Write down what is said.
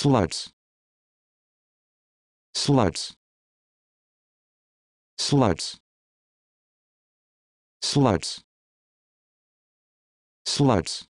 sluts sluts sluts sluts sluts